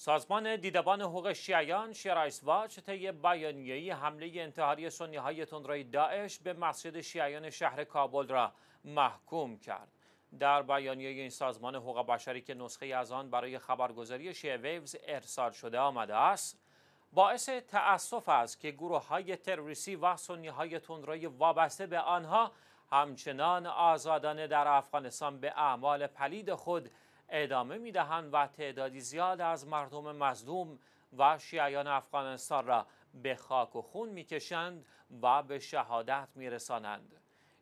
سازمان دیدبان حقوق شیعیان شیرایس واچ طی بیانیه‌ای حمله انتحاری سنیهای تندروی داعش به مسجد شیعیان شهر کابل را محکوم کرد. در بیانیه این سازمان حقوق بشری که نسخه از آن برای خبرگزاری شیعه ویوز ارسال شده آمده است، باعث تأسف است که گروه های تروریستی و سنی های تندروی وابسته به آنها همچنان آزادانه در افغانستان به اعمال پلید خود ادامه می دهند و تعدادی زیاد از مردم مظلوم و شیعیان افغانستان را به خاک و خون میکشند و به شهادت میرسانند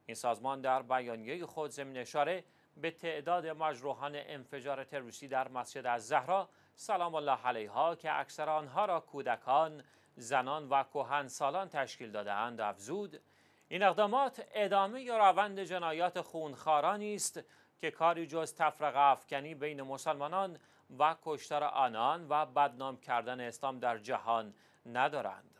این سازمان در بیانیه خود زمین اشاره به تعداد مجروحان انفجار تروریستی در مسجد از زهرا سلام الله علیها که اکثر آنها را کودکان، زنان و سالان تشکیل دادهاند افزود این اقدامات ادامه یا روند جنایات خونخوارانی است که کاری جز تفرق افکنی بین مسلمانان و کشتار آنان و بدنام کردن اسلام در جهان ندارند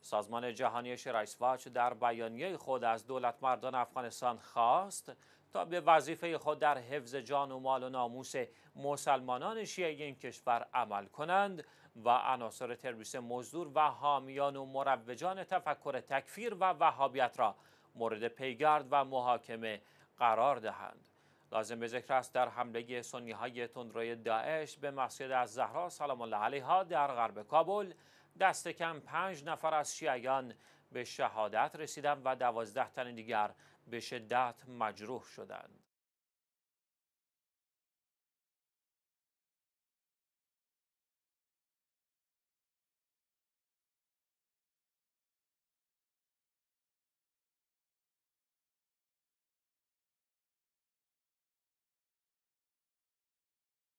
سازمان جهانی شرایسواچ در بیانیه خود از دولت مردان افغانستان خواست تا به وظیفه خود در حفظ جان و مال و ناموس مسلمانان شیعه این کشور عمل کنند و عناصر تروریس مزدور و حامیان و مروجان تفکر تکفیر و وهابیت را مورد پیگرد و محاکمه قرار دهند لازم به ذکر است در حمله سنی های تندروی داعش به مسجد از زهرا سلام الله علیها در غرب کابل دست کم پنج نفر از شیعیان به شهادت رسیدند و دوازده تن دیگر به شدت مجروح شدند.